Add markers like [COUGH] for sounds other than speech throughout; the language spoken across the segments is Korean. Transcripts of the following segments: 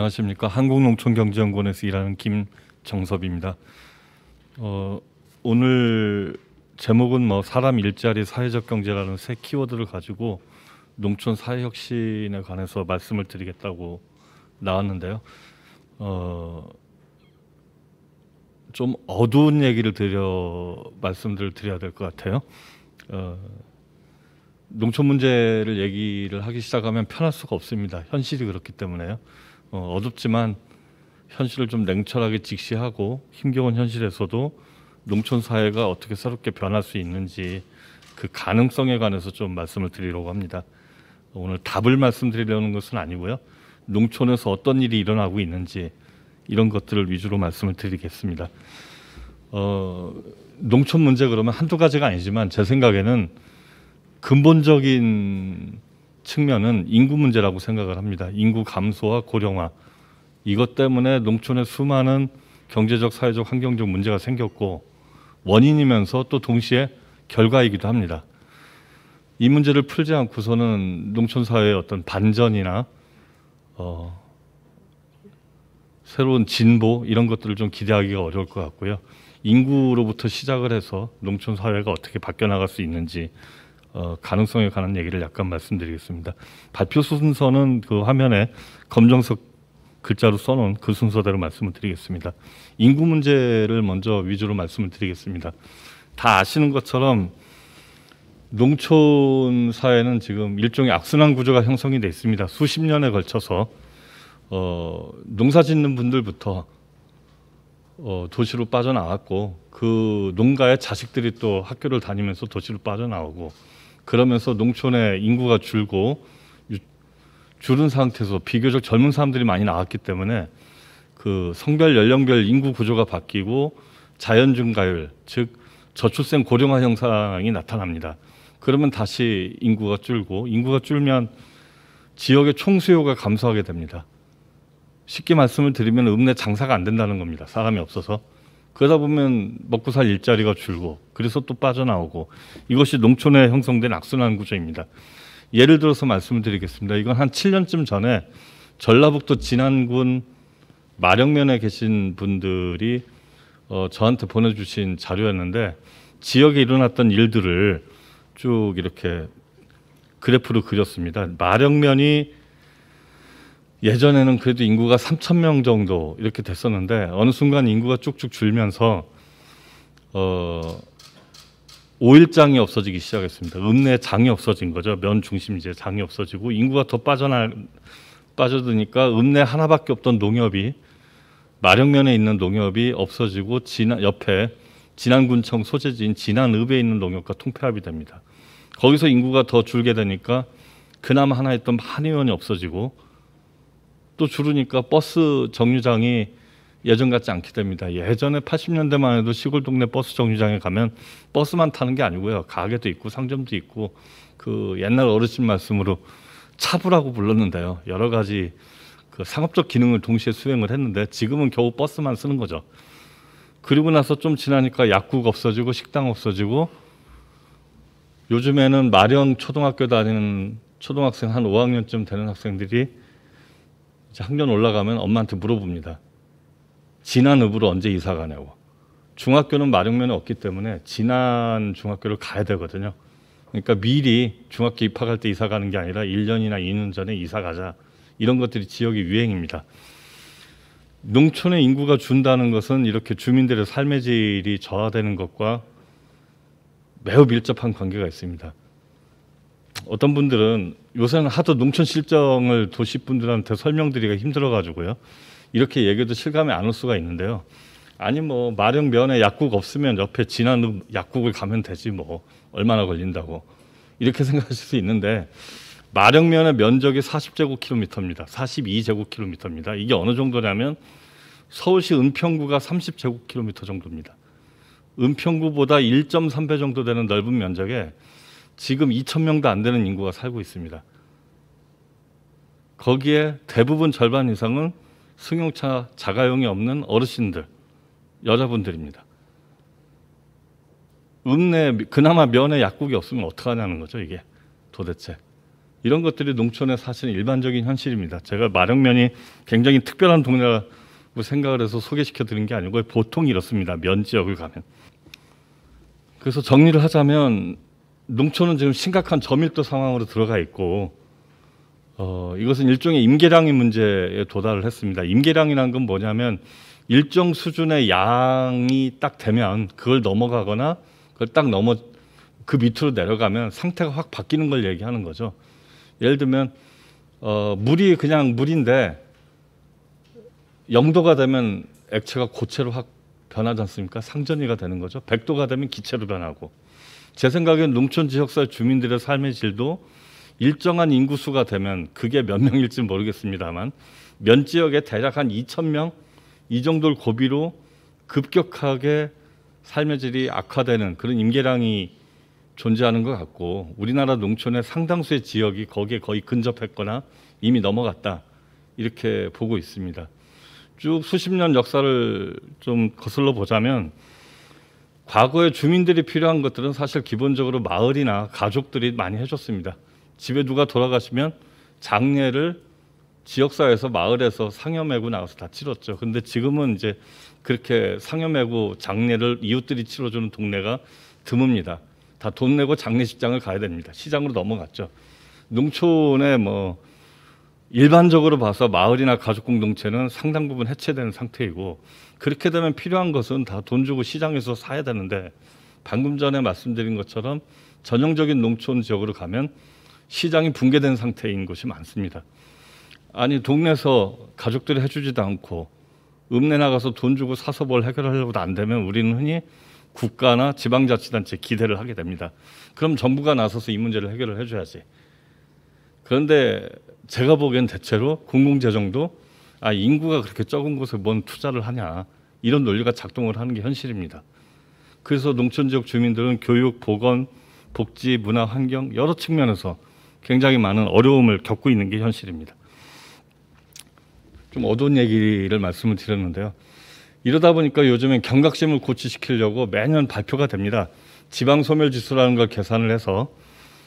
안녕하십니까. 한국농촌경제연구원에서 일하는 김정섭입니다. 어, 오늘 제목은 뭐 사람 일자리 사회적 경제라는 세 키워드를 가지고 농촌 사회 혁신에 관해서 말씀을 드리겠다고 나왔는데요. 어, 좀 어두운 얘기를 드려 말씀들 드려야 될 것 같아요. 어, 농촌 문제를 얘기를 하기 시작하면 편할 수가 없습니다. 현실이 그렇기 때문에요. 어, 어둡지만 현실을 좀 냉철하게 직시하고 힘겨운 현실에서도 농촌 사회가 어떻게 새롭게 변할 수 있는지 그 가능성에 관해서 좀 말씀을 드리려고 합니다. 오늘 답을 말씀드리려는 것은 아니고요. 농촌에서 어떤 일이 일어나고 있는지 이런 것들을 위주로 말씀을 드리겠습니다. 어, 농촌 문제 그러면 한두 가지가 아니지만 제 생각에는 근본적인 측면은 인구 문제라고 생각을 합니다. 인구 감소와 고령화 이것 때문에 농촌에 수많은 경제적, 사회적, 환경적 문제가 생겼고 원인이면서 또 동시에 결과이기도 합니다. 이 문제를 풀지 않고서는 농촌 사회의 어떤 반전이나 어, 새로운 진보 이런 것들을 좀 기대하기가 어려울 것 같고요. 인구로부터 시작을 해서 농촌 사회가 어떻게 바뀌어 나갈 수 있는지 어, 가능성에 관한 얘기를 약간 말씀드리겠습니다. 발표 순서는 그 화면에 검정색 글자로 써놓은 그 순서대로 말씀을 드리겠습니다. 인구 문제를 먼저 위주로 말씀을 드리겠습니다. 다 아시는 것처럼 농촌 사회는 지금 일종의 악순환 구조가 형성이 돼 있습니다. 수십 년에 걸쳐서 어, 농사 짓는 분들부터 어, 도시로 빠져나왔고 그 농가의 자식들이 또 학교를 다니면서 도시로 빠져나오고 그러면서 농촌의 인구가 줄고 줄은 상태에서 비교적 젊은 사람들이 많이 나왔기 때문에 그 성별 연령별 인구 구조가 바뀌고 자연 증가율 즉 저출생 고령화 현상이 나타납니다. 그러면 다시 인구가 줄고 인구가 줄면 지역의 총수요가 감소하게 됩니다. 쉽게 말씀을 드리면 읍내 장사가 안 된다는 겁니다. 사람이 없어서. 그러다 보면 먹고 살 일자리가 줄고 그래서 또 빠져나오고 이것이 농촌에 형성된 악순환 구조입니다. 예를 들어서 말씀을 드리겠습니다. 이건 한 7년쯤 전에 전라북도 진안군 마령면에 계신 분들이 어, 저한테 보내주신 자료였는데 지역에 일어났던 일들을 쭉 이렇게 그래프로 그렸습니다. 마령면이 예전에는 그래도 인구가 3천 명 정도 이렇게 됐었는데 어느 순간 인구가 쭉쭉 줄면서 어, 오일장이 없어지기 시작했습니다. 읍내 장이 없어진 거죠. 면 중심 이제 장이 없어지고 인구가 더 빠져나 빠져드니까 읍내 하나밖에 없던 농협이 마령면에 있는 농협이 없어지고 진안 옆에 진안군청 소재지인 진안읍에 있는 농협과 통폐합이 됩니다. 거기서 인구가 더 줄게 되니까 그나마 하나 있던 한의원이 없어지고 또 줄으니까 버스 정류장이 예전 같지 않게 됩니다. 예전에 80년대만 해도 시골 동네 버스 정류장에 가면 버스만 타는 게 아니고요. 가게도 있고 상점도 있고 그 옛날 어르신 말씀으로 차부라고 불렀는데요. 여러 가지 그 상업적 기능을 동시에 수행을 했는데 지금은 겨우 버스만 쓰는 거죠. 그리고 나서 좀 지나니까 약국 없어지고 식당 없어지고 요즘에는 마련 초등학교 다니는 초등학생 한 5학년쯤 되는 학생들이 학년 올라가면 엄마한테 물어봅니다. 진안 읍으로 언제 이사 가냐고. 중학교는 마릉면에 없기 때문에 진안 중학교를 가야 되거든요. 그러니까 미리 중학교 입학할 때 이사 가는 게 아니라 1년이나 2년 전에 이사 가자. 이런 것들이 지역의 유행입니다. 농촌의 인구가 준다는 것은 이렇게 주민들의 삶의 질이 저하되는 것과 매우 밀접한 관계가 있습니다. 어떤 분들은 요새는 하도 농촌 실정을 도시 분들한테 설명드리기가 힘들어 가지고요. 이렇게 얘기도 실감이 안 올 수가 있는데요. 아니 뭐 마령 면에 약국 없으면 옆에 지난 음, 약국을 가면 되지 뭐 얼마나 걸린다고 이렇게 [LAUGHS] 생각하실 수 있는데 마령면의 면적이 40제곱킬로미터입니다. 42제곱킬로미터입니다. 이게 어느 정도냐면 서울시 은평구가 30제곱킬로미터 정도입니다. 은평구보다 1.3배 정도 되는 넓은 면적에 지금 2천명도 안 되는 인구가 살고 있습니다. 거기에 대부분 절반 이상은 승용차 자가용이 없는 어르신들, 여자분들입니다. 읍내 그나마 면에 약국이 없으면 어떡하냐는 거죠, 이게 도대체. 이런 것들이 농촌의 사실 일반적인 현실입니다. 제가 마령면이 굉장히 특별한 동네라고 생각을 해서 소개시켜 드린 게 아니고 보통 이렇습니다. 면 지역을 가면. 그래서 정리를 하자면 농촌은 지금 심각한 저밀도 상황으로 들어가 있고 어, 이것은 일종의 임계량의 문제에 도달을 했습니다. 임계량이란 건 뭐냐면 일정 수준의 양이 딱 되면 그걸 넘어가거나 그걸 딱 넘어 그 밑으로 내려가면 상태가 확 바뀌는 걸 얘기하는 거죠. 예를 들면 어, 물이 그냥 물인데 영도가 되면 액체가 고체로 확 변하지 않습니까? 상전이가 되는 거죠. 백도가 되면 기체로 변하고 제 생각엔 농촌 지역사 회 주민들의 삶의 질도 일정한 인구수가 되면 그게 몇 명일지 모르겠습니다만 면 지역에 대략 한 2천 명 이 정도를 고비로 급격하게 삶의 질이 악화되는 그런 임계량이 존재하는 것 같고 우리나라 농촌의 상당수의 지역이 거기에 거의 근접했거나 이미 넘어갔다 이렇게 보고 있습니다. 쭉 수십 년 역사를 좀 거슬러 보자면 과거에 주민들이 필요한 것들은 사실 기본적으로 마을이나 가족들이 많이 해줬습니다. 집에 누가 돌아가시면 장례를 지역사회에서 마을에서 상여매고 나가서 다 치렀죠. 근데 지금은 이제 그렇게 상여매고 장례를 이웃들이 치러주는 동네가 드뭅니다. 다 돈 내고 장례식장을 가야 됩니다. 시장으로 넘어갔죠. 농촌에 뭐 일반적으로 봐서 마을이나 가족 공동체는 상당 부분 해체되는 상태이고 그렇게 되면 필요한 것은 다 돈 주고 시장에서 사야 되는데 방금 전에 말씀드린 것처럼 전형적인 농촌 지역으로 가면 시장이 붕괴된 상태인 것이 많습니다. 아니 동네에서 가족들이 해주지도 않고 읍내 나가서 돈 주고 사서 뭘 해결하려고도 안 되면 우리는 흔히 국가나 지방자치단체 기대를 하게 됩니다. 그럼 정부가 나서서 이 문제를 해결을 해줘야지. 그런데 제가 보기엔 대체로 공공재정도 아 인구가 그렇게 적은 곳에 뭔 투자를 하냐 이런 논리가 작동을 하는 게 현실입니다. 그래서 농촌 지역 주민들은 교육, 보건, 복지, 문화, 환경 여러 측면에서 굉장히 많은 어려움을 겪고 있는 게 현실입니다. 좀 어두운 얘기를 말씀을 드렸는데요. 이러다 보니까 요즘엔 경각심을 고취시키려고 매년 발표가 됩니다. 지방 소멸 지수라는 걸 계산을 해서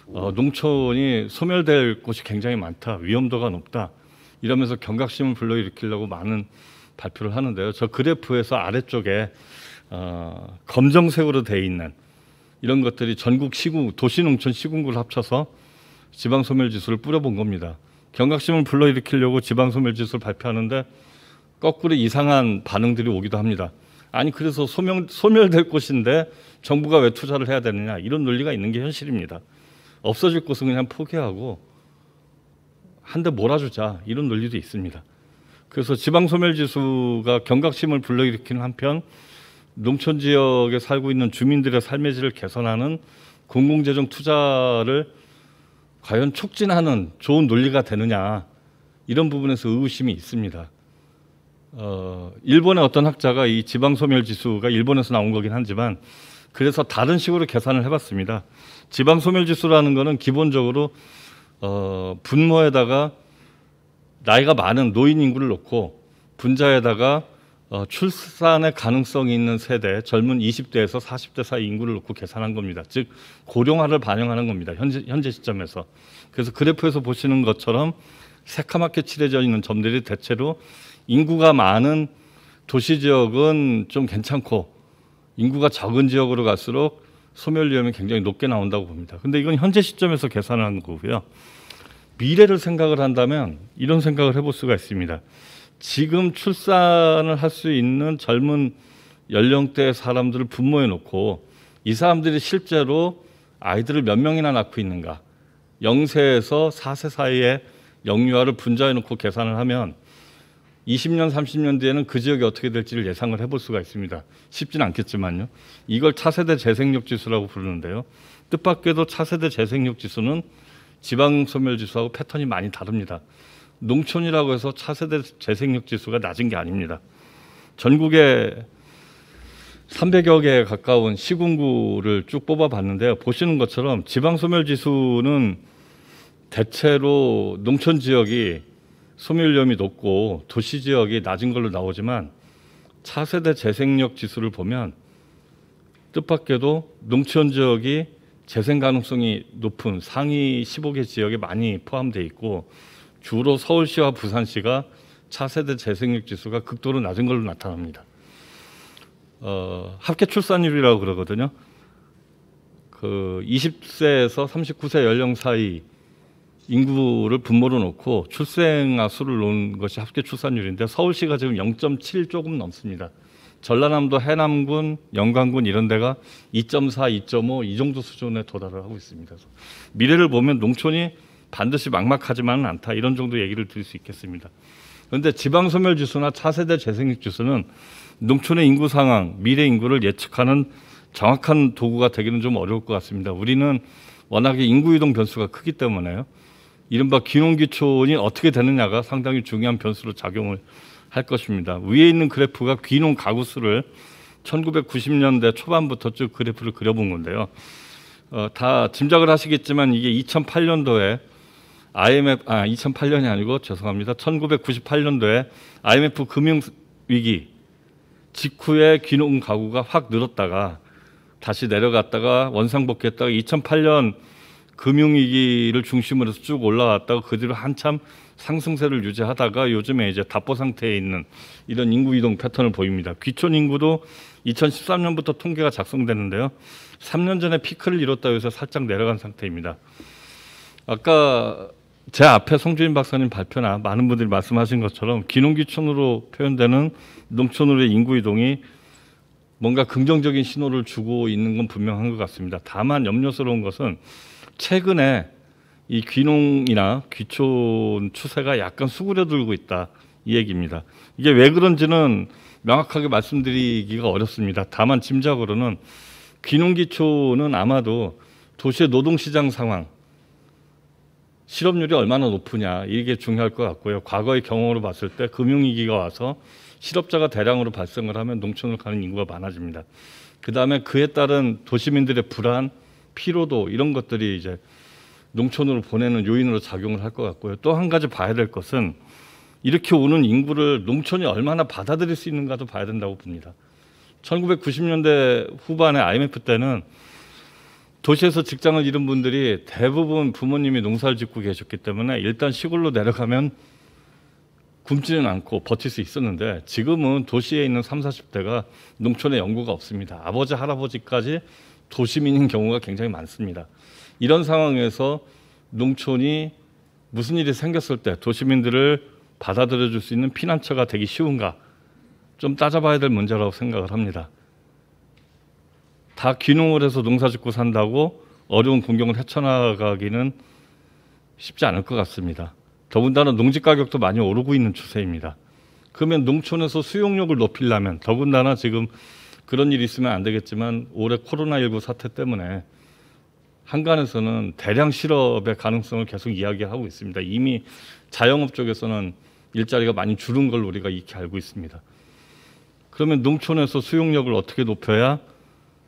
어, 농촌이 소멸될 곳이 굉장히 많다, 위험도가 높다 이러면서 경각심을 불러일으키려고 많은 발표를 하는데요. 저 그래프에서 아래쪽에 어, 검정색으로 돼 있는 이런 것들이 전국 시구 도시 농촌 시군구를 합쳐서 지방 소멸 지수를 뿌려본 겁니다. 경각심을 불러일으키려고 지방 소멸 지수를 발표하는데 거꾸로 이상한 반응들이 오기도 합니다. 아니 그래서 소명, 소멸될 곳인데 정부가 왜 투자를 해야 되느냐 이런 논리가 있는 게 현실입니다. 없어질 곳은 그냥 포기하고 한 대 몰아주자 이런 논리도 있습니다. 그래서 지방 소멸 지수가 경각심을 불러일으키는 한편 농촌 지역에 살고 있는 주민들의 삶의 질을 개선하는 공공재정 투자를 과연 촉진하는 좋은 논리가 되느냐 이런 부분에서 의구심이 있습니다. 어, 일본의 어떤 학자가 이 지방 소멸 지수가 일본에서 나온 거긴 하지만 그래서 다른 식으로 계산을 해봤습니다. 지방 소멸 지수라는 거는 기본적으로 어, 분모에다가 나이가 많은 노인 인구를 놓고 분자에다가 어, 출산의 가능성이 있는 세대, 젊은 20대에서 40대 사이 인구를 놓고 계산한 겁니다. 즉 고령화를 반영하는 겁니다. 현재, 현재 시점에서. 그래서 그래프에서 보시는 것처럼 새카맣게 칠해져 있는 점들이 대체로 인구가 많은 도시 지역은 좀 괜찮고 인구가 적은 지역으로 갈수록 소멸 위험이 굉장히 높게 나온다고 봅니다. 근데 이건 현재 시점에서 계산한 거고요. 미래를 생각을 한다면 이런 생각을 해볼 수가 있습니다. 지금 출산을 할 수 있는 젊은 연령대 사람들을 분모해 놓고 이 사람들이 실제로 아이들을 몇 명이나 낳고 있는가 0세에서 4세 사이에 영유아를 분자해 놓고 계산을 하면 20년, 30년 뒤에는 그 지역이 어떻게 될지를 예상을 해볼 수가 있습니다. 쉽진 않겠지만요. 이걸 차세대 재생력 지수라고 부르는데요. 뜻밖에도 차세대 재생력 지수는 지방 소멸 지수하고 패턴이 많이 다릅니다. 농촌이라고 해서 차세대 재생력 지수가 낮은 게 아닙니다. 전국에 300여 개에 가까운 시군구를 쭉 뽑아봤는데요. 보시는 것처럼 지방 소멸 지수는 대체로 농촌 지역이 소멸염이 높고 도시 지역이 낮은 걸로 나오지만 차세대 재생력 지수를 보면 뜻밖에도 농촌 지역이 재생 가능성이 높은 상위 15개 지역에 많이 포함되어 있고 주로 서울시와 부산시가 차세대 재생육 지수가 극도로 낮은 걸로 나타납니다. 어, 합계 출산율이라고 그러거든요. 그 20세에서 39세 연령 사이 인구를 분모로 놓고 출생아 수를 놓은 것이 합계 출산율인데 서울시가 지금 0.7 조금 넘습니다. 전라남도 해남군, 영광군 이런 데가 2.4, 2.5 이 정도 수준에 도달을 하고 있습니다. 미래를 보면 농촌이 반드시 막막하지만은 않다 이런 정도 얘기를 드릴 수 있겠습니다. 그런데 지방 소멸 지수나 차세대 재생 지수는 농촌의 인구 상황, 미래 인구를 예측하는 정확한 도구가 되기는 좀 어려울 것 같습니다. 우리는 워낙에 인구 이동 변수가 크기 때문에요. 이른바 귀농귀촌이 어떻게 되느냐가 상당히 중요한 변수로 작용을 할 것입니다. 위에 있는 그래프가 귀농 가구 수를 1990년대 초반부터 쭉 그래프를 그려본 건데요. 어, 다 짐작을 하시겠지만 이게 2008년도에 IMF 아 2008년이 아니고 죄송합니다. 1998년도에 IMF 금융 위기 직후에 귀농 가구가 확 늘었다가 다시 내려갔다가 원상복귀했다가 2008년 금융위기를 중심으로 해서 쭉 올라왔다가 그 뒤로 한참 상승세를 유지하다가 요즘에 이제 답보 상태에 있는 이런 인구 이동 패턴을 보입니다. 귀촌 인구도 2013년부터 통계가 작성됐는데요. 3년 전에 피크를 이뤘다고 해서 살짝 내려간 상태입니다. 아까 제 앞에 송주인 박사님 발표나 많은 분들이 말씀하신 것처럼 기농기촌으로 표현되는 농촌으로의 인구 이동이 뭔가 긍정적인 신호를 주고 있는 건 분명한 것 같습니다. 다만 염려스러운 것은 최근에 이 귀농이나 귀촌 추세가 약간 수그려들고 있다 이 얘기입니다. 이게 왜 그런지는 명확하게 말씀드리기가 어렵습니다. 다만 짐작으로는 귀농귀촌은 아마도 도시의 노동시장 상황 실업률이 얼마나 높으냐 이게 중요할 것 같고요. 과거의 경험으로 봤을 때 금융위기가 와서 실업자가 대량으로 발생을 하면 농촌을 가는 인구가 많아집니다. 그 다음에 그에 따른 도시민들의 불안, 피로도 이런 것들이 이제 농촌으로 보내는 요인으로 작용을 할 것 같고요. 또 한 가지 봐야 될 것은 이렇게 오는 인구를 농촌이 얼마나 받아들일 수 있는가도 봐야 된다고 봅니다. 1990년대 후반에 IMF 때는 도시에서 직장을 잃은 분들이 대부분 부모님이 농사를 짓고 계셨기 때문에 일단 시골로 내려가면 굶지는 않고 버틸 수 있었는데 지금은 도시에 있는 3, 0 40대가 농촌에 연구가 없습니다. 아버지, 할아버지까지 도시민인 경우가 굉장히 많습니다. 이런 상황에서 농촌이 무슨 일이 생겼을 때 도시민들을 받아들여 줄 수 있는 피난처가 되기 쉬운가 좀 따져봐야 될 문제라고 생각을 합니다. 다 귀농을 해서 농사짓고 산다고 어려운 공경을 헤쳐나가기는 쉽지 않을 것 같습니다. 더군다나 농지 가격도 많이 오르고 있는 추세입니다. 그러면 농촌에서 수용력을 높이려면 더군다나 지금 그런 일이 있으면 안 되겠지만 올해 코로나19 사태 때문에 한간에서는 대량 실업의 가능성을 계속 이야기하고 있습니다. 이미 자영업 쪽에서는 일자리가 많이 줄은 걸 우리가 익히 알고 있습니다. 그러면 농촌에서 수용력을 어떻게 높여야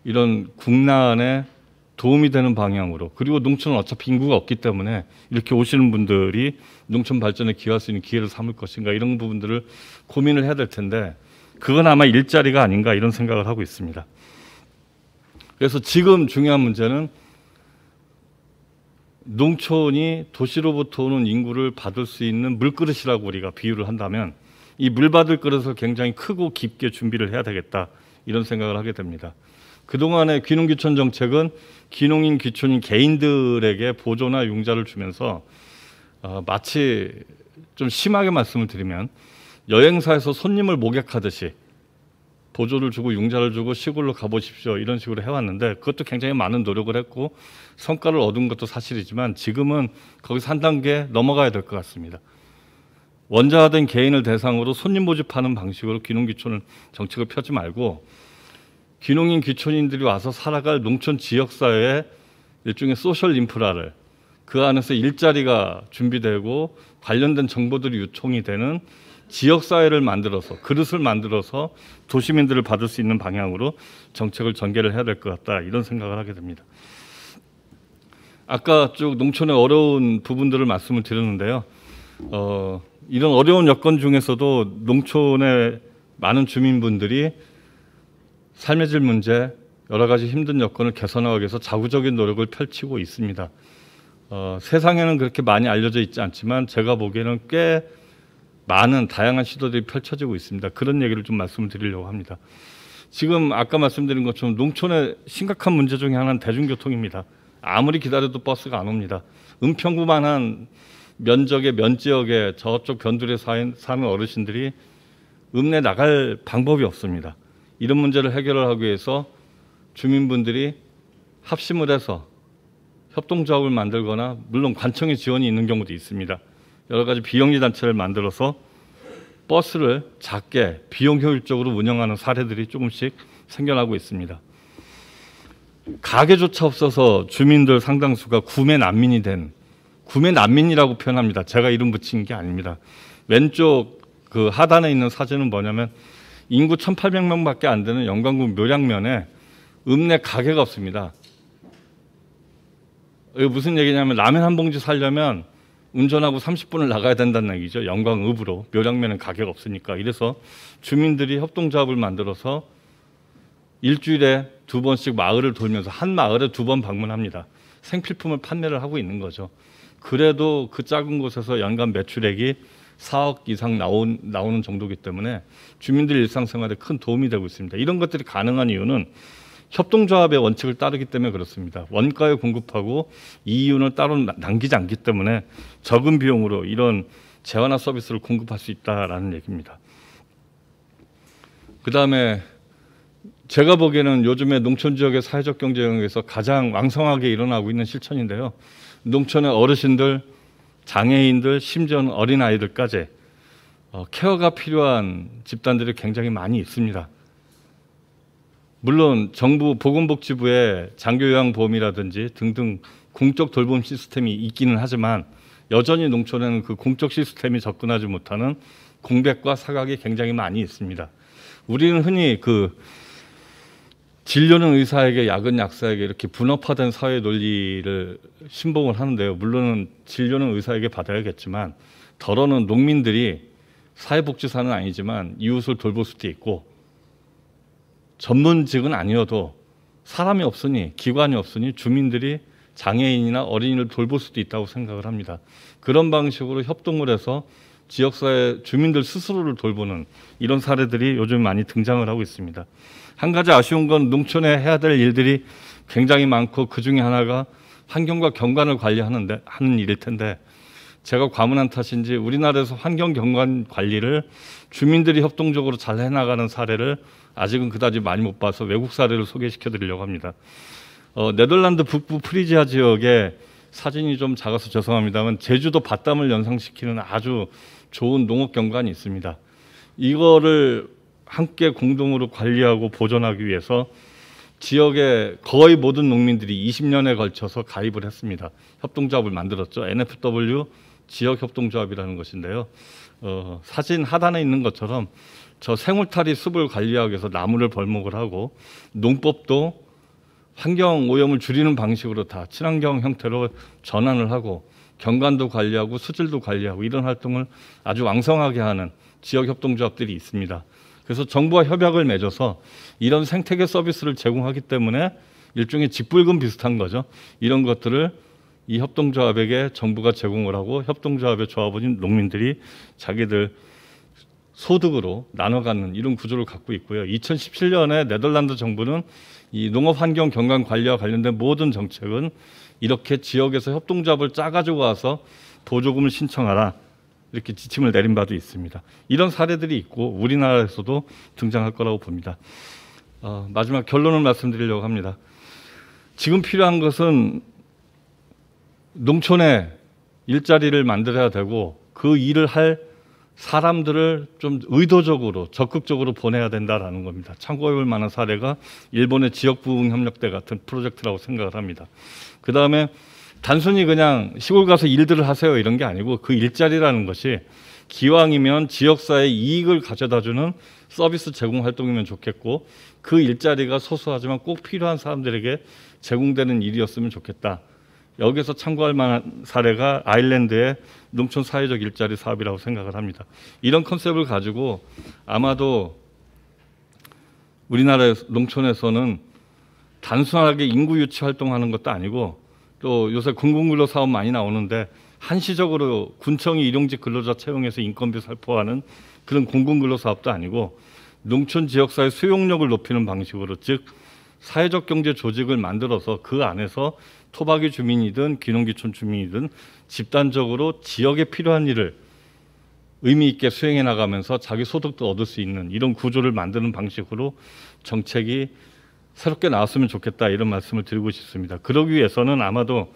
이런 국난에 도움이 되는 방향으로 그리고 농촌은 어차피 인구가 없기 때문에 이렇게 오시는 분들이 농촌 발전에 기여할 수 있는 기회를 삼을 것인가 이런 부분들을 고민을 해야 될 텐데 그건 아마 일자리가 아닌가 이런 생각을 하고 있습니다. 그래서 지금 중요한 문제는 농촌이 도시로부터 오는 인구를 받을 수 있는 물그릇이라고 우리가 비유를 한다면 이 물 받을 그릇을 굉장히 크고 깊게 준비를 해야 되겠다 이런 생각을 하게 됩니다. 그동안의 귀농귀촌 정책은 귀농인 귀촌인 개인들에게 보조나 융자를 주면서 어, 마치 좀 심하게 말씀을 드리면 여행사에서 손님을 목격하듯이 보조를 주고 융자를 주고 시골로 가보십시오 이런 식으로 해왔는데 그것도 굉장히 많은 노력을 했고 성과를 얻은 것도 사실이지만 지금은 거기서 한 단계 넘어가야 될 것 같습니다. 원자화된 개인을 대상으로 손님 모집하는 방식으로 귀농귀촌을 정책을 펴지 말고 귀농인 귀촌인들이 와서 살아갈 농촌 지역 사회의 일종의 소셜 인프라를 그 안에서 일자리가 준비되고 관련된 정보들이 유통이 되는 지역 사회를 만들어서 그릇을 만들어서 도시민들을 받을 수 있는 방향으로 정책을 전개를 해야 될 것 같다 이런 생각을 하게 됩니다. 아까 쭉 농촌의 어려운 부분들을 말씀을 드렸는데요. 어, 이런 어려운 여건 중에서도 농촌의 많은 주민분들이 삶의 질 문제, 여러 가지 힘든 여건을 개선하기 위해서 자구적인 노력을 펼치고 있습니다. 어, 세상에는 그렇게 많이 알려져 있지 않지만 제가 보기에는 꽤 많은 다양한 시도들이 펼쳐지고 있습니다. 그런 얘기를 좀 말씀드리려고 합니다. 지금 아까 말씀드린 것처럼 농촌의 심각한 문제 중에 하나는 대중교통입니다. 아무리 기다려도 버스가 안 옵니다. 은평구만한 면적의 면지역에 저쪽 변두리에 사는 어르신들이 읍내 나갈 방법이 없습니다. 이런 문제를 해결을 하기 위해서 주민분들이 합심을 해서 협동조합을 만들거나 물론 관청의 지원이 있는 경우도 있습니다. 여러 가지 비영리 단체를 만들어서 버스를 작게 비용 효율적으로 운영하는 사례들이 조금씩 생겨나고 있습니다. 가게조차 없어서 주민들 상당수가 구매 난민이 된 구매 난민이라고 표현합니다. 제가 이름 붙인 게 아닙니다. 왼쪽 그 하단에 있는 사진은 뭐냐면 인구 1,800명밖에 안 되는 영광군 묘량면에 읍내 가게가 없습니다. 이게 무슨 얘기냐면 라면 한 봉지 살려면 운전하고 30분을 나가야 된다는 얘기죠. 영광읍으로 묘량면은 가게가 없으니까. 이래서 주민들이 협동조합을 만들어서 일주일에 두 번씩 마을을 돌면서 한 마을에 두 번 방문합니다. 생필품을 판매를 하고 있는 거죠. 그래도 그 작은 곳에서 연간 매출액이 4억 이상 나온, 나오는 정도이기 때문에 주민들 일상생활에 큰 도움이 되고 있습니다. 이런 것들이 가능한 이유는 협동조합의 원칙을 따르기 때문에 그렇습니다. 원가에 공급하고 이윤을 따로 남기지 않기 때문에 적은 비용으로 이런 재화나 서비스를 공급할 수 있다라는 얘기입니다. 그 다음에 제가 보기에는 요즘에 영농 지역의 사회적 경제 영역에서 가장 왕성하게 일어나고 있는 실천인데요. 농촌의 어르신들, 장애인들 심지어는 어린 아이들까지 어, 케어가 필요한 집단들이 굉장히 많이 있습니다. 물론 정부 보건복지부의 장교요양보험이라든지 등등 공적 돌봄 시스템이 있기는 하지만 여전히 농촌에는 그 공적 시스템이 접근하지 못하는 공백과 사각이 굉장히 많이 있습니다. 우리는 흔히 그 진료는 의사에게, 약은 약사에게 이렇게 분업화된 사회 논리를 신봉을 하는데요. 물론 진료는 의사에게 받아야겠지만 더러는 농민들이 사회복지사는 아니지만 이웃을 돌볼 수도 있고 전문직은 아니어도 사람이 없으니 기관이 없으니 주민들이 장애인이나 어린이를 돌볼 수도 있다고 생각을 합니다. 그런 방식으로 협동을 해서 지역사회 주민들 스스로를 돌보는 이런 사례들이 요즘 많이 등장을 하고 있습니다. 한 가지 아쉬운 건 농촌에 해야 될 일들이 굉장히 많고 그 중에 하나가 환경과 경관을 관리하는데 하는 일일 텐데 제가 과문한 탓인지 우리나라에서 환경 경관 관리를 주민들이 협동적으로 잘 해나가는 사례를 아직은 그다지 많이 못 봐서 외국 사례를 소개시켜 드리려고 합니다. 어, 네덜란드 북부 프리지아 지역에 사진이 좀 작아서 죄송합니다만 제주도 바담을 연상시키는 아주 좋은 농업 경관이 있습니다. 이거를 함께 공동으로 관리하고 보존하기 위해서 지역의 거의 모든 농민들이 20년에 걸쳐서 가입을 했습니다. 협동조합을 만들었죠. NFW 지역 협동조합이라는 것인데요. 어, 사진 하단에 있는 것처럼 저 생울타리 숲을 관리하기 위해서 나무를 벌목을 하고 농법도 환경 오염을 줄이는 방식으로 다 친환경 형태로 전환을 하고 경관도 관리하고 수질도 관리하고 이런 활동을 아주 왕성하게 하는 지역 협동조합들이 있습니다. 그래서 정부와 협약을 맺어서 이런 생태계 서비스를 제공하기 때문에 일종의 직불금 비슷한 거죠. 이런 것들을 이 협동조합에게 정부가 제공을 하고 협동조합의 조합원인 농민들이 자기들 소득으로 나눠가는 이런 구조를 갖고 있고요. 2017년에 네덜란드 정부는 이 농업 환경 경관 관리와 관련된 모든 정책은 이렇게 지역에서 협동조합을 짜가지고 와서 보조금을 신청하라. 이렇게 지침을 내린 바도 있습니다. 이런 사례들이 있고 우리나라에서도 등장할 거라고 봅니다. 어, 마지막 결론을 말씀드리려고 합니다. 지금 필요한 것은 농촌에 일자리를 만들어야 되고 그 일을 할 사람들을 좀 의도적으로 적극적으로 보내야 된다라는 겁니다. 참고해 볼 만한 사례가 일본의 지역 부흥 협력대 같은 프로젝트라고 생각을 합니다. 그다음에 단순히 그냥 시골 가서 일들을 하세요 이런 게 아니고 그 일자리라는 것이 기왕이면 지역사회 이익을 가져다주는 서비스 제공 활동이면 좋겠고 그 일자리가 소소하지만 꼭 필요한 사람들에게 제공되는 일이었으면 좋겠다. 여기서 참고할 만한 사례가 아일랜드의 농촌 사회적 일자리 사업이라고 생각을 합니다. 이런 컨셉을 가지고 아마도 우리나라 농촌에서는 단순하게 인구 유치 활동하는 것도 아니고 또 요새 공공근로 사업 많이 나오는데 한시적으로 군청이 일용직 근로자 채용해서 인건비 살포하는 그런 공공근로 사업도 아니고 농촌 지역사회 수용력을 높이는 방식으로 즉 사회적 경제 조직을 만들어서 그 안에서 토박이 주민이든 귀농귀촌 주민이든 집단적으로 지역에 필요한 일을 의미 있게 수행해 나가면서 자기 소득도 얻을 수 있는 이런 구조를 만드는 방식으로 정책이 새롭게 나왔으면 좋겠다 이런 말씀을 드리고 싶습니다. 그러기 위해서는 아마도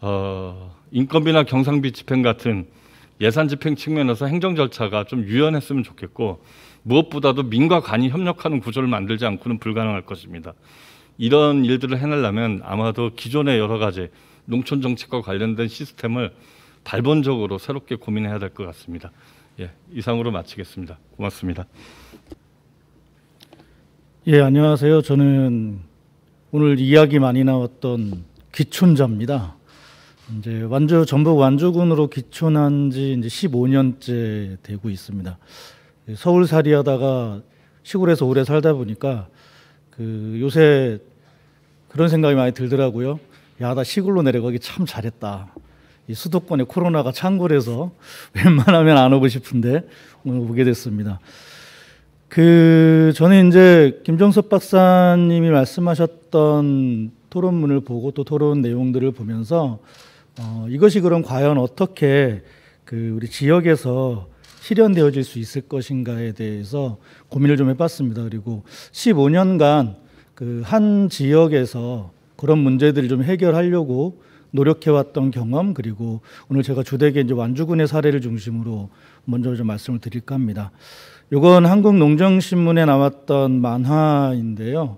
어, 인건비나 경상비 집행 같은 예산 집행 측면에서 행정 절차가 좀 유연했으면 좋겠고 무엇보다도 민과 관이 협력하는 구조를 만들지 않고는 불가능할 것입니다. 이런 일들을 해내려면 아마도 기존의 여러 가지 농촌 정책과 관련된 시스템을 발본적으로 새롭게 고민해야 될 것 같습니다. 예, 이상으로 마치겠습니다. 고맙습니다. 예, 안녕하세요. 저는 오늘 이야기 많이 나왔던 기촌자입니다. 이제 완주 전북 완주군으로 기촌한 지 이제 15년째 되고 있습니다. 서울살이 하다가 시골에서 오래 살다 보니까 그 요새 그런 생각이 많이 들더라고요. 야, 나 시골로 내려가기 참 잘했다. 이 수도권에 코로나가 창궐해서 [LAUGHS] 웬만하면 안 오고 싶은데 오늘 오게 됐습니다. 그 저는 이제 김종석 박사님이 말씀하셨던 토론문을 보고 또 토론 내용들을 보면서 어, 이것이 그럼 과연 어떻게 그 우리 지역에서 실현되어질 수 있을 것인가에 대해서 고민을 좀 해봤습니다. 그리고 15년간 그 한 지역에서 그런 문제들을 좀 해결하려고 노력해왔던 경험 그리고 오늘 제가 주되게 이제 완주군의 사례를 중심으로 먼저 좀 말씀을 드릴까 합니다. 이건 한국농정신문에 나왔던 만화인데요.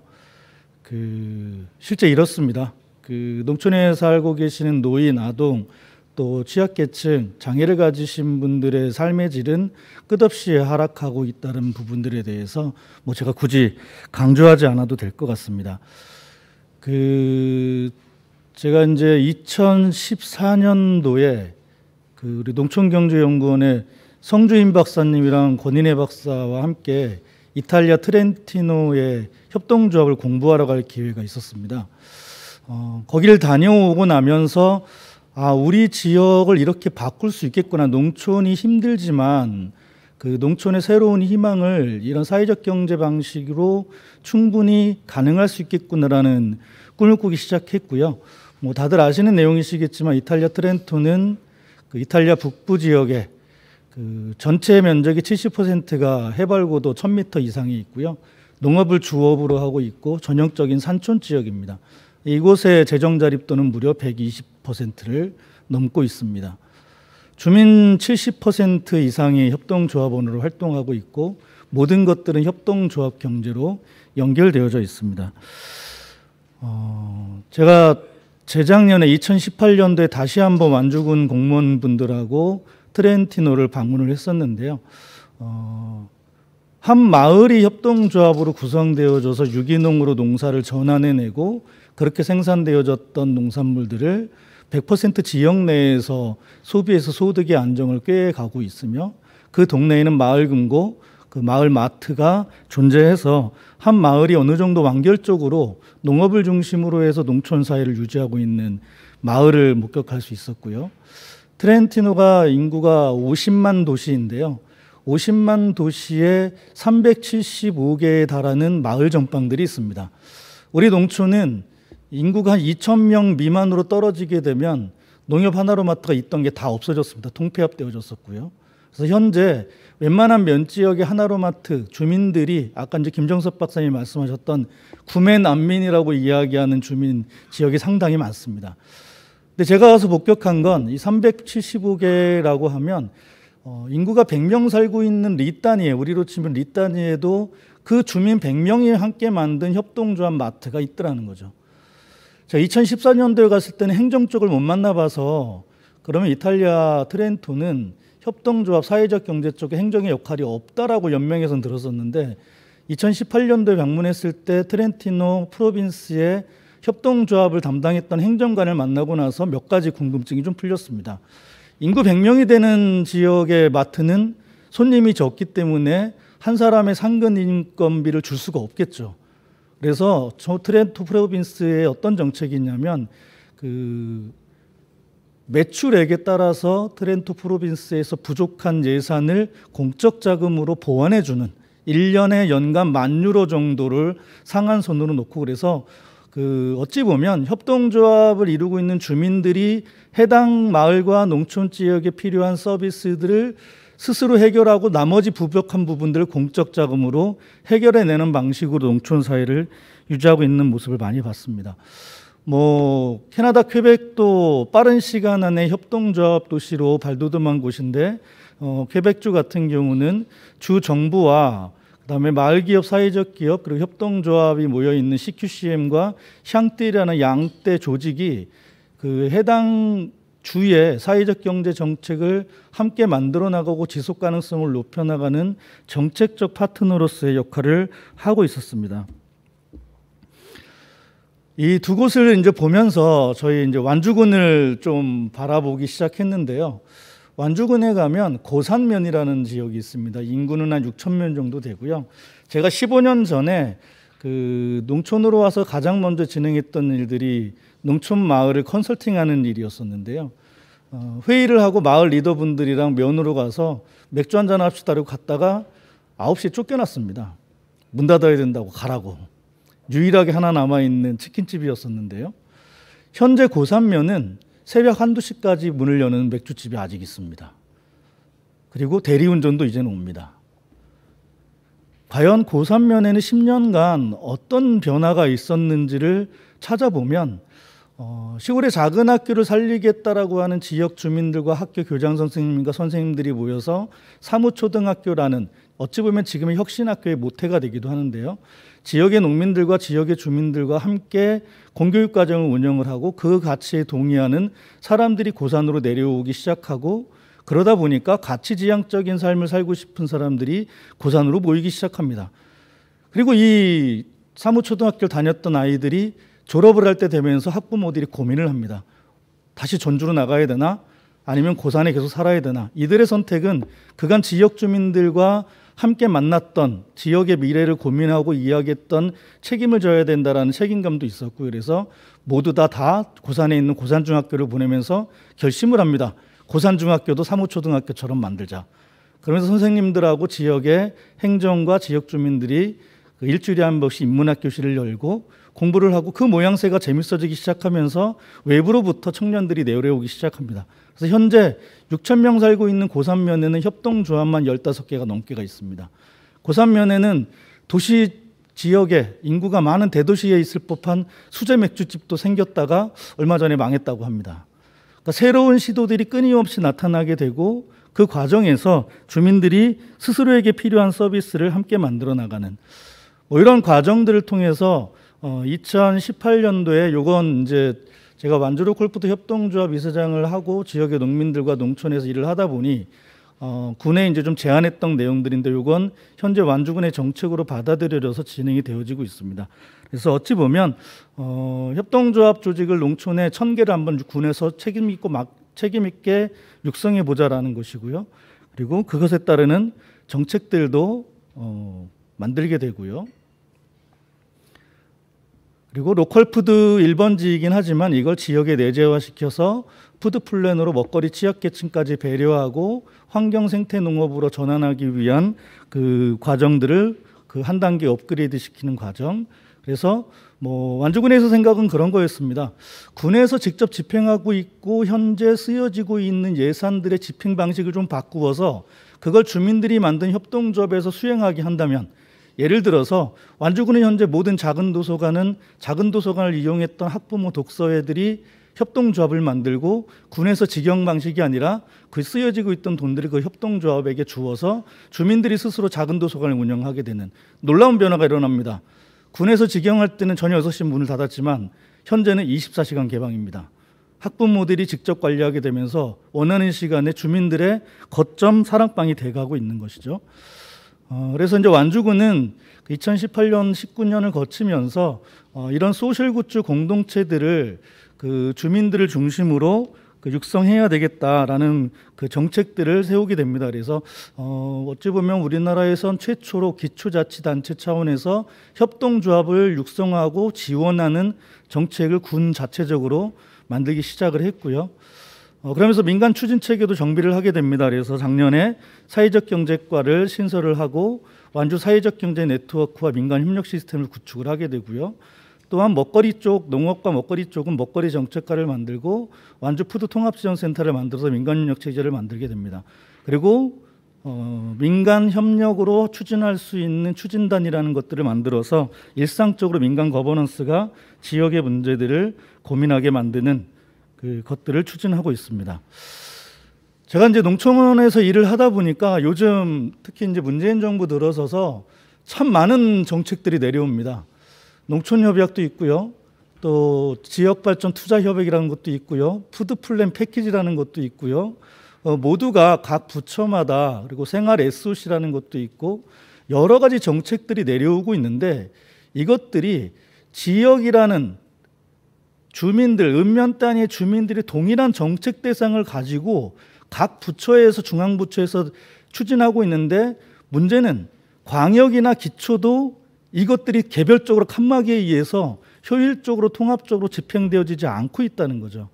그 실제 이렇습니다. 그 농촌에 살고 계시는 노인, 아동, 또 취약계층, 장애를 가지신 분들의 삶의 질은 끝없이 하락하고 있다는 부분들에 대해서 뭐 제가 굳이 강조하지 않아도 될 것 같습니다. 그 제가 이제 2014년도에 그 우리 농촌경제연구원에 성주인 박사님이랑 권인혜 박사와 함께 이탈리아 트렌티노의 협동조합을 공부하러 갈 기회가 있었습니다. 어, 거기를 다녀오고 나면서 아, 우리 지역을 이렇게 바꿀 수 있겠구나. 농촌이 힘들지만 그 농촌의 새로운 희망을 이런 사회적 경제 방식으로 충분히 가능할 수 있겠구나라는 꿈을 꾸기 시작했고요. 뭐 다들 아시는 내용이시겠지만 이탈리아 트렌토는 그 이탈리아 북부 지역에 그 전체 면적의 70%가 해발 고도 1000m 이상이 있고요. 농업을 주업으로 하고 있고 전형적인 산촌 지역입니다. 이곳의 재정 자립도는 무려 120%를 넘고 있습니다. 주민 70% 이상이 협동조합원으로 활동하고 있고 모든 것들은 협동조합 경제로 연결되어져 있습니다. 어, 제가 재작년에 2018년도에 다시 한번 완주군 공무원분들하고 트렌티노를 방문을 했었는데요. 어, 한 마을이 협동조합으로 구성되어져서 유기농으로 농사를 전환해내고 그렇게 생산되어졌던 농산물들을 100% 지역 내에서 소비해서 소득의 안정을 꾀가고 있으며 그 동네에는 마을 금고, 그 마을 마트가 존재해서 한 마을이 어느 정도 완결적으로 농업을 중심으로 해서 농촌 사회를 유지하고 있는 마을을 목격할 수 있었고요. 트렌티노가 인구가 50만 도시인데요. 50만 도시에 375개에 달하는 마을 전방들이 있습니다. 우리 농촌은 인구가 한2 0명 미만으로 떨어지게 되면 농협 하나로마트가 있던 게 다 없어졌습니다. 통폐합되어졌었고요. 그래서 현재 웬만한 면 지역의 하나로마트 주민들이 아까 이제 김정섭 박사님 말씀하셨던 구매 난민이라고 이야기하는 주민 지역이 상당히 많습니다. 근데 제가 가서 목격한 건 이 375개라고 하면 어, 인구가 100명 살고 있는 리따니에 우리로 치면 리따니에도그 주민 100명이 함께 만든 협동조합 마트가 있더라는 거죠. 자, 2014년도에 갔을 때는 행정 쪽을 못 만나봐서 그러면 이탈리아 트렌토는 협동조합 사회적 경제 쪽에 행정의 역할이 없다라고 연맹에선 들었었는데 2018년도에 방문했을 때 트렌티노 프로빈스의 협동조합을 담당했던 행정관을 만나고 나서 몇 가지 궁금증이 좀 풀렸습니다. 인구 100명이 되는 지역의 마트는 손님이 적기 때문에 한 사람의 상근 인건비를 줄 수가 없겠죠. 그래서 트렌토 프로빈스의 어떤 정책이 있냐면 그 매출액에 따라서 트렌토 프로빈스에서 부족한 예산을 공적 자금으로 보완해 주는 1년에 연간 만 유로 정도를 상한선으로 놓고 그래서 그 어찌 보면 협동조합을 이루고 있는 주민들이 해당 마을과 농촌 지역에 필요한 서비스들을 스스로 해결하고 나머지 부족한 부분들을 공적 자금으로 해결해 내는 방식으로 농촌 사회를 유지하고 있는 모습을 많이 봤습니다. 뭐 캐나다 퀘벡도 빠른 시간 안에 협동조합 도시로 발돋움한 곳인데 어, 퀘벡주 같은 경우는 주 정부와 그다음에 마을 기업, 사회적 기업 그리고 협동조합이 모여 있는 CQCM과 향띠라는 양떼 조직이 그 해당 주의 사회적 경제 정책을 함께 만들어 나가고 지속 가능성을 높여 나가는 정책적 파트너로서의 역할을 하고 있었습니다. 이 두 곳을 이제 보면서 저희 이제 완주군을 좀 바라보기 시작했는데요. 완주군에 가면 고산면이라는 지역이 있습니다. 인구는 한 6천 명 정도 되고요. 제가 15년 전에 그 농촌으로 와서 가장 먼저 진행했던 일들이 농촌 마을을 컨설팅하는 일이었었는데요. 어, 회의를 하고 마을 리더분들이랑 면으로 가서 맥주 한 잔 합시다라고 갔다가 9시에 쫓겨났습니다. 문 닫아야 된다고 가라고. 유일하게 하나 남아있는 치킨집이었었는데요. 현재 고산면은 새벽 한두 시까지 문을 여는 맥주집이 아직 있습니다. 그리고 대리운전도 이제는 옵니다. 과연 고산면에는 10년간 어떤 변화가 있었는지를 찾아보면 어, 시골의 작은 학교를 살리겠다라고 하는 지역 주민들과 학교 교장 선생님과 선생님들이 모여서 사무초등학교라는 어찌 보면 지금의 혁신학교의 모태가 되기도 하는데요. 지역의 농민들과 지역의 주민들과 함께 공교육 과정을 운영을 하고 그 가치에 동의하는 사람들이 고산으로 내려오기 시작하고 그러다 보니까 가치 지향적인 삶을 살고 싶은 사람들이 고산으로 모이기 시작합니다. 그리고 이 사무초등학교를 다녔던 아이들이 졸업을 할 때 되면서 학부모들이 고민을 합니다. 다시 전주로 나가야 되나? 아니면 고산에 계속 살아야 되나? 이들의 선택은 그간 지역 주민들과 함께 만났던 지역의 미래를 고민하고 이야기했던 책임을 져야 된다라는 책임감도 있었고 그래서 모두 다 다 고산에 있는 고산 중학교를 보내면서 결심을 합니다. 고산 중학교도 사무초등학교처럼 만들자. 그러면서 선생님들하고 지역의 행정과 지역 주민들이 그 일주일에 한 번씩 인문학 교실을 열고 공부를 하고 그 모양새가 재밌어지기 시작하면서 외부로부터 청년들이 내려오기 시작합니다. 그래서 현재 6천 명 살고 있는 고산면에는 협동조합만 15개가 넘게가 있습니다. 고산면에는 도시 지역에 인구가 많은 대도시에 있을 법한 수제 맥주집도 생겼다가 얼마 전에 망했다고 합니다. 그러니까 새로운 시도들이 끊임없이 나타나게 되고 그 과정에서 주민들이 스스로에게 필요한 서비스를 함께 만들어 나가는 뭐 이런 과정들을 통해서 어 2018년도에 요건 이제 제가 완주로 콜프트 협동조합 이사장을 하고 지역의 농민들과 농촌에서 일을 하다 보니 어, 군에 이제 좀 제안했던 내용들인데 요건 현재 완주군의 정책으로 받아들여져서 진행이 되어지고 있습니다. 그래서 어찌 보면 어, 협동조합 조직을 농촌에 천 개를 한번 군에서 책임 있고 막 책임 있게 육성해 보자라는 것이고요. 그리고 그것에 따르는 정책들도 어, 만들게 되고요. 그리고 로컬푸드 1번지이긴 하지만 이걸 지역에 내재화시켜서 푸드플랜으로 먹거리 취약계층까지 배려하고 환경생태농업으로 전환하기 위한 그 과정들을 그 한 단계 업그레이드 시키는 과정 그래서 뭐 완주군에서 생각은 그런 거였습니다. 군에서 직접 집행하고 있고 현재 쓰여지고 있는 예산들의 집행 방식을 좀 바꾸어서 그걸 주민들이 만든 협동조합에서 수행하게 한다면 예를 들어서 완주군은 현재 모든 작은 도서관은 작은 도서관을 이용했던 학부모 독서회들이 협동조합을 만들고 군에서 직영 방식이 아니라 그 쓰여지고 있던 돈들을 그 협동조합에게 주어서 주민들이 스스로 작은 도서관을 운영하게 되는 놀라운 변화가 일어납니다. 군에서 직영할 때는 저녁 6시 문을 닫았지만 현재는 24시간 개방입니다. 학부모들이 직접 관리하게 되면서 원하는 시간에 주민들의 거점 사랑방이 돼가고 있는 것이죠. 어, 그래서 이제 완주군은 2018년, 그 19년을 거치면서 어, 이런 소셜 굿즈 공동체들을 그 주민들을 중심으로 그 육성해야 되겠다라는 그 정책들을 세우게 됩니다. 그래서 어, 어찌 보면 우리나라에선 최초로 기초자치단체 차원에서 협동조합을 육성하고 지원하는 정책을 군 자체적으로 만들기 시작을 했고요. 어, 그러면서 민간 추진 체계도 정비를 하게 됩니다. 그래서 작년에 사회적 경제과를 신설을 하고 완주 사회적 경제 네트워크와 민간 협력 시스템을 구축을 하게 되고요. 또한 먹거리 쪽 농업과 먹거리 쪽은 먹거리 정책과를 만들고 완주 푸드 통합 지원 센터를 만들어서 민간 협력 체제를 만들게 됩니다. 그리고 어, 민간 협력으로 추진할 수 있는 추진단이라는 것들을 만들어서 일상적으로 민간 거버넌스가 지역의 문제들을 고민하게 만드는 그 것들을 추진하고 있습니다. 제가 이제 농촌에서 일을 하다 보니까 요즘 특히 이제 문재인 정부 들어서서 참 많은 정책들이 내려옵니다. 농촌 협약도 있고요. 또 지역 발전 투자 협약이라는 것도 있고요. 푸드 플랜 패키지라는 것도 있고요. 어, 모두가 각 부처마다 그리고 생활 SOC라는 것도 있고 여러 가지 정책들이 내려오고 있는데 이것들이 지역이라는 주민들 읍면 단위의 주민들이 동일한 정책 대상을 가지고 각 부처에서 중앙부처에서 추진하고 있는데 문제는 광역이나 기초도 이것들이 개별적으로 칸막이에 의해서 효율적으로 통합적으로 집행되어지지 않고 있다는 거죠.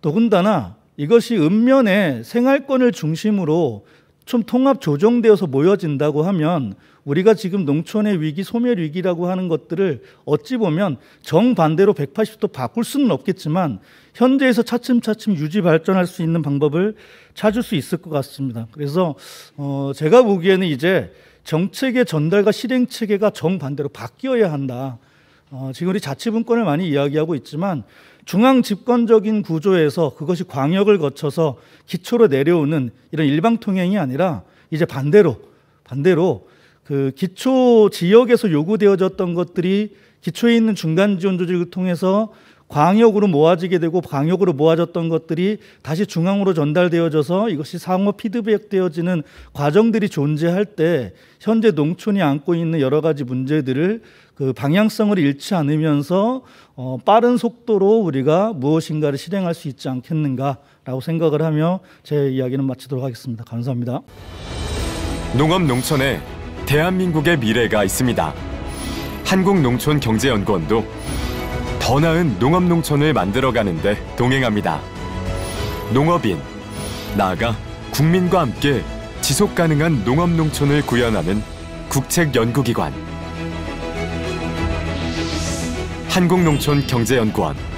더군다나 이것이 읍면의 생활권을 중심으로 좀 통합 조정되어서 모여진다고 하면 우리가 지금 농촌의 위기, 소멸 위기라고 하는 것들을 어찌 보면 정반대로 180도 바꿀 수는 없겠지만 현재에서 차츰차츰 유지 발전할 수 있는 방법을 찾을 수 있을 것 같습니다. 그래서 어 제가 보기에는 이제 정책의 전달과 실행 체계가 정반대로 바뀌어야 한다. 어, 지금 우리 자치분권을 많이 이야기하고 있지만 중앙 집권적인 구조에서 그것이 광역을 거쳐서 기초로 내려오는 이런 일방 통행이 아니라 이제 반대로 반대로 그 기초 지역에서 요구되어졌던 것들이 기초에 있는 중간 지원 조직을 통해서 광역으로 모아지게 되고 광역으로 모아졌던 것들이 다시 중앙으로 전달되어져서 이것이 상호 피드백되어지는 과정들이 존재할 때 현재 농촌이 안고 있는 여러 가지 문제들을 그 방향성을 잃지 않으면서 어, 빠른 속도로 우리가 무엇인가를 실행할 수 있지 않겠는가라고 생각을 하며 제 이야기는 마치도록 하겠습니다. 감사합니다. 농업 농촌에 대한민국의 미래가 있습니다. 한국농촌경제연구원도 더 나은 농업 농촌을 만들어가는데 동행합니다. 농업인 나아가 국민과 함께 지속 가능한 농업 농촌을 구현하는 국책연구기관. 한국농촌경제연구원